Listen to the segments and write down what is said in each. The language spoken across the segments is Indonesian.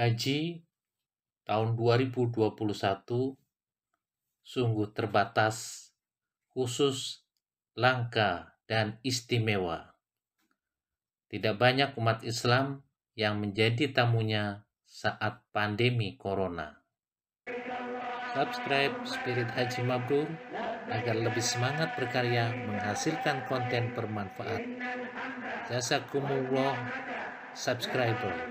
haji tahun 2021 sungguh terbatas, khusus, langka, dan istimewa. Tidak banyak umat Islam yang menjadi tamunya saat pandemi corona. Subscribe Spirit Haji Mabrur agar lebih semangat berkarya menghasilkan konten bermanfaat. Jasa kumuloh subscriber.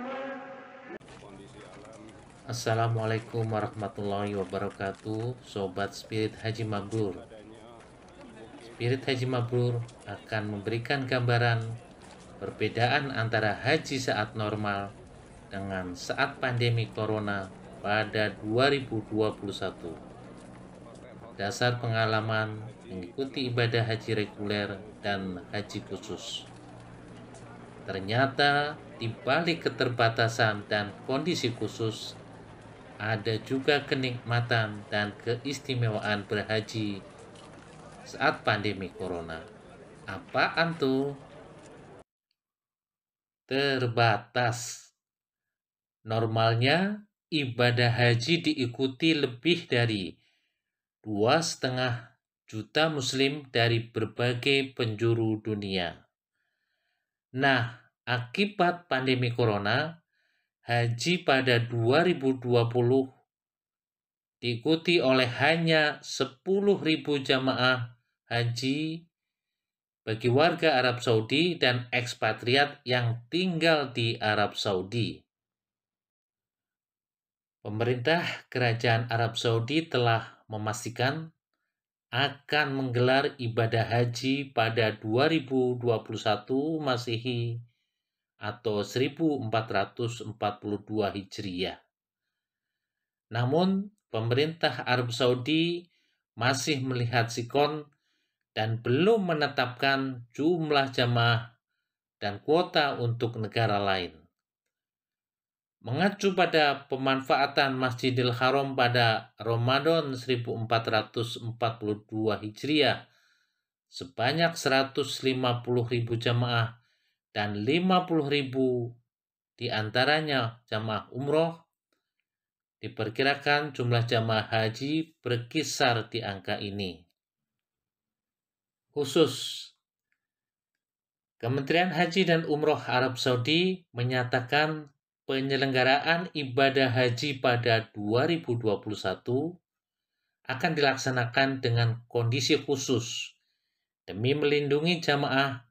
Assalamualaikum warahmatullahi wabarakatuh Sobat Spirit Haji Mabrur Spirit Haji Mabrur akan memberikan gambaran perbedaan antara haji saat normal dengan saat pandemi corona pada 2021 Dasar pengalaman mengikuti ibadah haji reguler dan haji khusus Ternyata di balik keterbatasan dan kondisi khusus ada juga kenikmatan dan keistimewaan berhaji saat pandemi corona. Apaan tuh? Terbatas. Normalnya ibadah haji diikuti lebih dari dua setengah juta muslim dari berbagai penjuru dunia. Nah, akibat pandemi corona, haji pada 2020 diikuti oleh hanya 10.000 jamaah haji bagi warga Arab Saudi dan ekspatriat yang tinggal di Arab Saudi. Pemerintah Kerajaan Arab Saudi telah memastikan akan menggelar ibadah haji pada 2021 Masehi atau 1442 Hijriah. Namun, pemerintah Arab Saudi masih melihat sikon dan belum menetapkan jumlah jamaah dan kuota untuk negara lain. Mengacu pada pemanfaatan Masjidil Haram pada Ramadan 1442 Hijriah, sebanyak 150.000 jamaah dan 50 ribu di antaranya jamaah umroh, diperkirakan jumlah jamaah haji berkisar di angka ini. Khusus Kementerian Haji dan Umroh Arab Saudi menyatakan penyelenggaraan ibadah haji pada 2021 akan dilaksanakan dengan kondisi khusus demi melindungi jamaah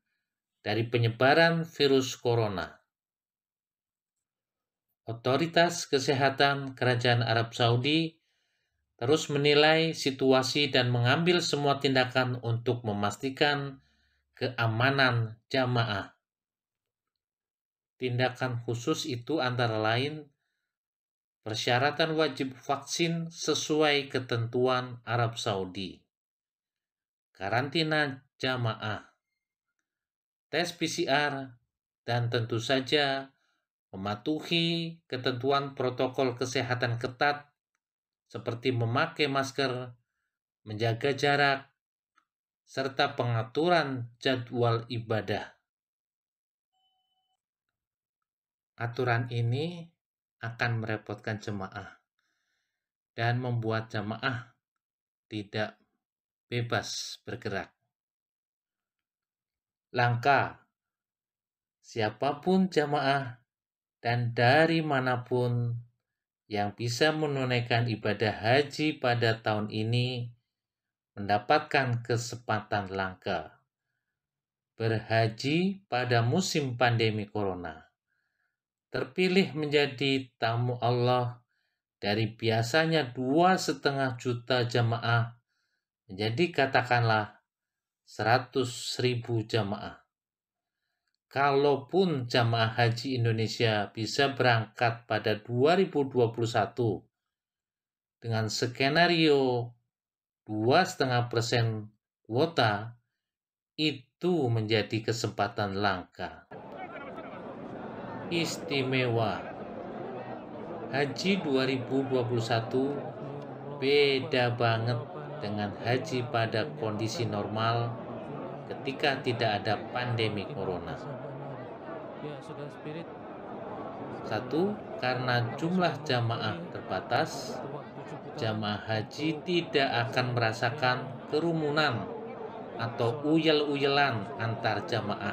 dari penyebaran virus corona. Otoritas Kesehatan Kerajaan Arab Saudi terus menilai situasi dan mengambil semua tindakan untuk memastikan keamanan jamaah. Tindakan khusus itu antara lain persyaratan wajib vaksin sesuai ketentuan Arab Saudi, karantina jamaah, tes PCR, dan tentu saja mematuhi ketentuan protokol kesehatan ketat seperti memakai masker, menjaga jarak, serta pengaturan jadwal ibadah. Aturan ini akan merepotkan jemaah dan membuat jemaah tidak bebas bergerak. Langka. Siapapun jamaah dan dari manapun yang bisa menunaikan ibadah haji pada tahun ini mendapatkan kesempatan langka berhaji pada musim pandemi corona. Terpilih menjadi tamu Allah dari biasanya dua setengah juta jamaah menjadi katakanlah 100 ribu jamaah. Kalaupun jamaah haji Indonesia bisa berangkat pada 2021 dengan skenario dua persen kuota, itu menjadi kesempatan langka. Istimewa Haji 2021 beda banget dengan haji pada kondisi normal ketika tidak ada pandemi corona. Ya, Satu, karena jumlah jamaah terbatas, jamaah haji tidak akan merasakan kerumunan atau uyel-uyelan antar jamaah.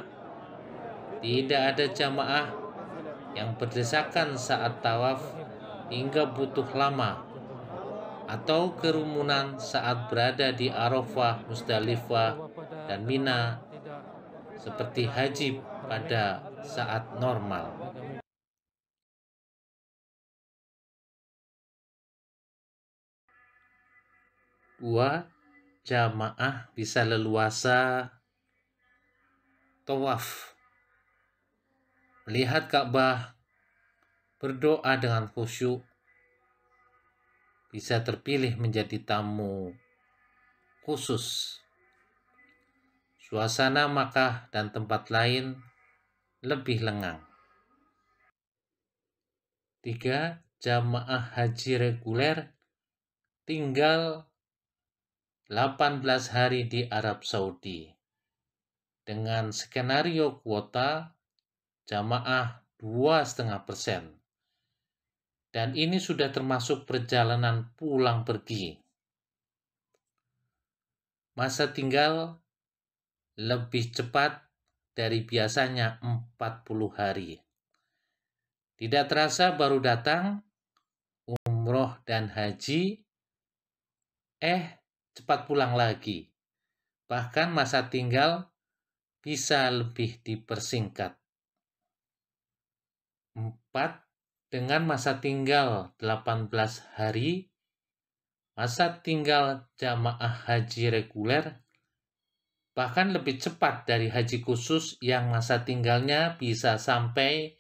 Tidak ada jamaah yang berdesakan saat tawaf hingga butuh lama atau kerumunan saat berada di Arafah, Musdalifah, dan Mina seperti haji pada saat normal. Dua, jamaah bisa leluasa tawaf, melihat Ka'bah, berdoa dengan khusyuk, bisa terpilih menjadi tamu khusus. Suasana Makkah dan tempat lain lebih lengang. 3. Jamaah haji reguler tinggal 18 hari di Arab Saudi. Dengan skenario kuota jamaah 2,5 persen dan ini sudah termasuk perjalanan pulang pergi. Masa tinggal lebih cepat dari biasanya 40 hari. Tidak terasa baru datang umroh dan haji, eh cepat pulang lagi. Bahkan masa tinggal bisa lebih dipersingkat. 4 dengan masa tinggal 18 hari, masa tinggal jamaah haji reguler bahkan lebih cepat dari haji khusus yang masa tinggalnya bisa sampai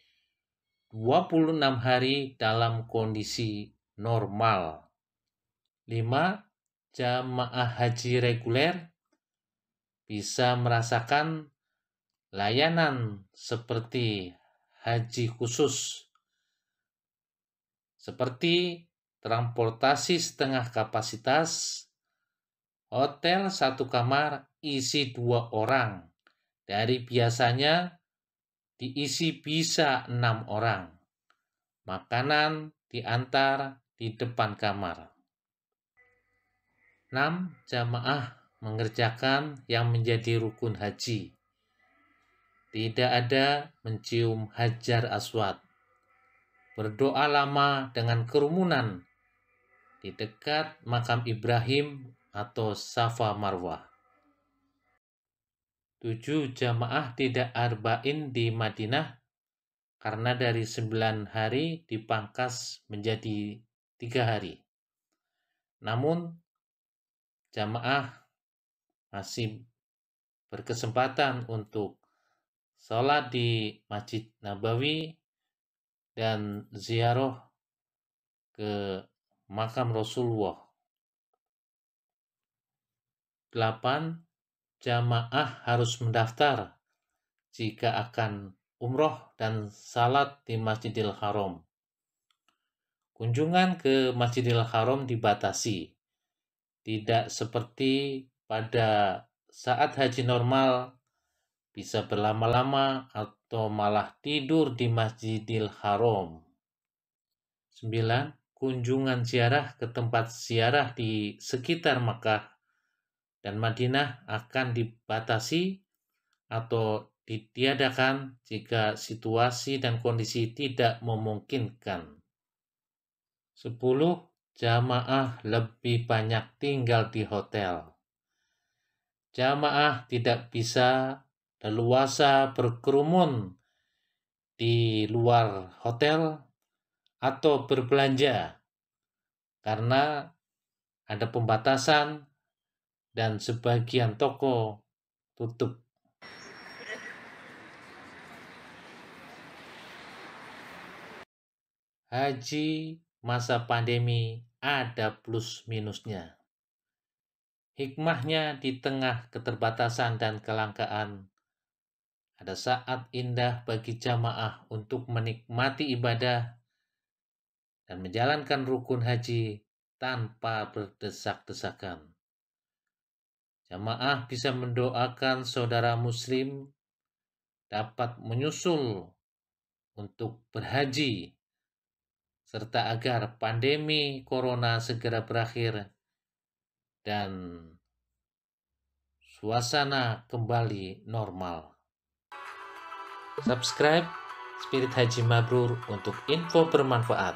26 hari dalam kondisi normal. 5. Jamaah haji reguler bisa merasakan layanan seperti haji khusus seperti transportasi setengah kapasitas, hotel satu kamar isi dua orang. Dari biasanya diisi bisa enam orang. Makanan diantar di depan kamar. 6. Jamaah mengerjakan yang menjadi rukun haji. Tidak ada mencium hajar aswad berdoa lama dengan kerumunan di dekat makam Ibrahim atau Safa Marwah. Tujuh jamaah tidak arba'in di Madinah karena dari sembilan hari dipangkas menjadi tiga hari. Namun, jamaah masih berkesempatan untuk sholat di Masjid Nabawi dan ziarah ke makam Rasulullah. 8. Jamaah harus mendaftar jika akan umroh dan salat di Masjidil Haram. Kunjungan ke Masjidil Haram dibatasi, tidak seperti pada saat haji normal bisa berlama-lama atau malah tidur di Masjidil Haram. 9. Kunjungan ziarah ke tempat ziarah di sekitar Mekah dan Madinah akan dibatasi atau ditiadakan jika situasi dan kondisi tidak memungkinkan. 10. Jamaah lebih banyak tinggal di hotel. Jamaah tidak bisa leluasa berkerumun di luar hotel atau berbelanja karena ada pembatasan dan sebagian toko tutup. Haji masa pandemi ada plus minusnya. Hikmahnya di tengah keterbatasan dan kelangkaan ada saat indah bagi jamaah untuk menikmati ibadah dan menjalankan rukun haji tanpa berdesak-desakan. Jamaah bisa mendoakan saudara muslim dapat menyusul untuk berhaji serta agar pandemi corona segera berakhir dan suasana kembali normal. Subscribe Spirit Haji Mabrur untuk info bermanfaat.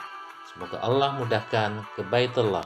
Semoga Allah mudahkan Allah.